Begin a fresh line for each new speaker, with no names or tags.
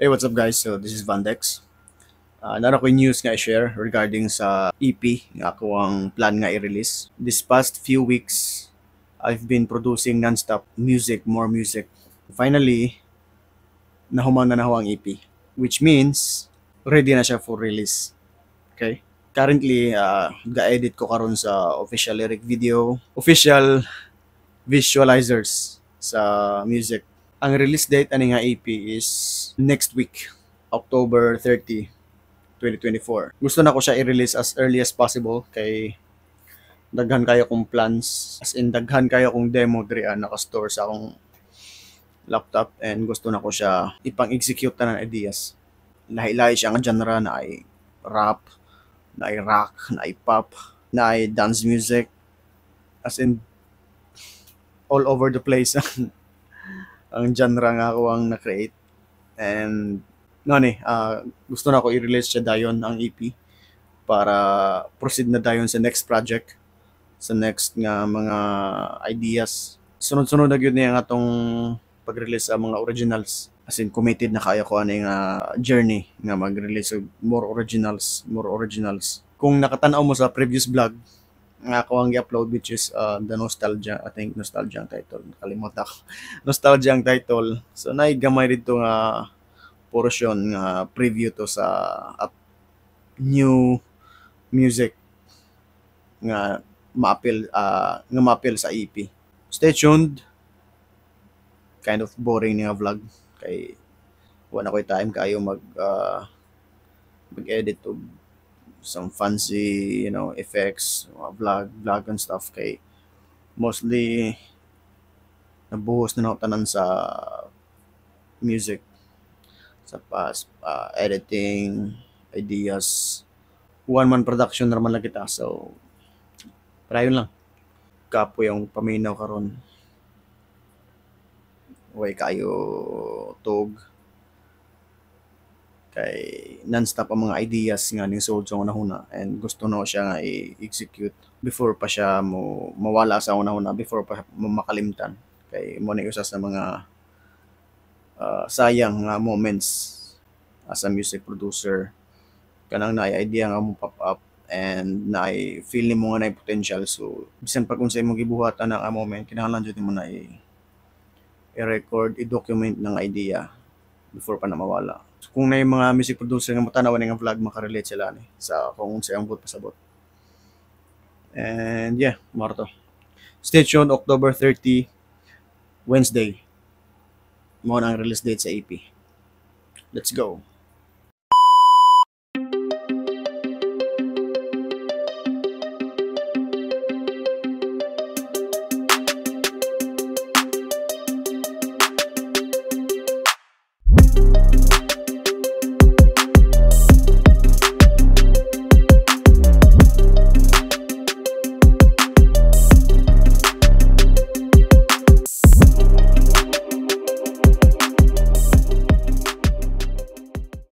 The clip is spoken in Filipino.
Hey, what's up guys? So, this is Vandex. Uh, ah, naroon ko news nga i-share regarding sa EP nga ako ang plan nga i-release. This past few weeks, I've been producing non-stop music, more music. Finally, nahuman na naho ang EP. Which means, ready na siya for release. Okay? Currently, uh, ga-edit ko karon sa official lyric video, official visualizers sa music ang release date ani nga AP is next week, October 30, 2024. Gusto na ko siya i-release as early as possible kay daghan kayo kong plans as in daghan kayo kung demo diri ah, naka-store sa akong laptop and gusto na ko siya ipang-execute na ng ideas. Nahilay siya ang genre na ay rap, na ay rock, na ay pop, na ay dance music. As in, all over the place. ang genre nga ako ang na-create. And, no, ni, uh, gusto na ako i-release siya dayon ang EP para proceed na dayon sa next project, sa next nga mga ideas. Sunod-sunod na yun niya nga itong pag-release sa mga originals. As in, committed na kaya ko ano yung uh, journey nga mag-release more originals, more originals. Kung nakatanaw mo sa previous vlog, nga ako ang i-upload which is uh, the nostalgia I think nostalgia ang title nakalimutan ko nostalgia ang title so naigamay dito nga portion nga preview to sa up, new music nga maapil uh, nga maapil sa EP stay tuned kind of boring nga vlog kay wala na ko'y time kayo mag uh, mag-edit to some fancy, you know, effects, vlog, vlog and stuff kay mostly nabuhos na tanan sa music sa past uh, editing ideas one man production naman lang kita so para yun lang kapo yung paminaw karon way kayo tog kay non-stop ang mga ideas nga ni Soldier nga nahuna and gusto na siya nga i-execute before pa siya mo mawala sa una-una before pa mo makalimtan kay mo na usas sa mga uh, sayang nga moments as a music producer kanang na idea nga mo pop up and na feel ni mo nga na potential so bisan pa kung sa imong gibuhatan ang moment kinahanglan jud mo na i i-record i-document ng idea before pa na mawala kung na yung mga music producer nga matanaw ng vlog, makarelate sila ni sa kung sa ang pasabot. And yeah, marto. Stay tuned October 30, Wednesday. Mo ang release date sa EP. Let's go.